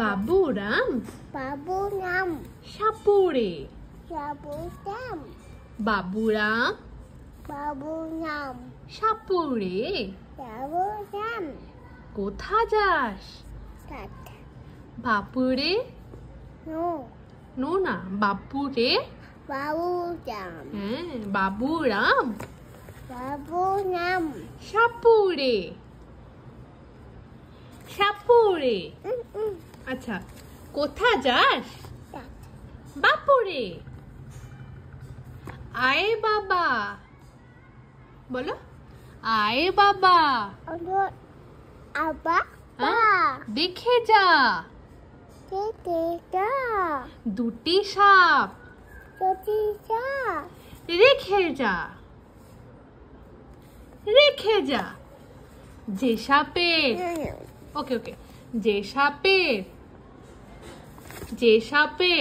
বাবুরাম বাবুরাম সাপুরে সাপুরাম বাবুরাম বাবুরাম সাপুরে বাবুরাম কোথা যাস বাপুরে নো নো না বাপুরে বাবুরাম হ্যাঁ বাবুরাম বাবুরাম সাপুরে সাপুরে আচ্ছা কোথা যাস বাপরে আয়ে বাবা বলো আয়ে বাবা দেখে যা দুটি সাপ রেখে যা রেখে যা যে সাপের ওকে ওকে যে সাপের नीचे छापे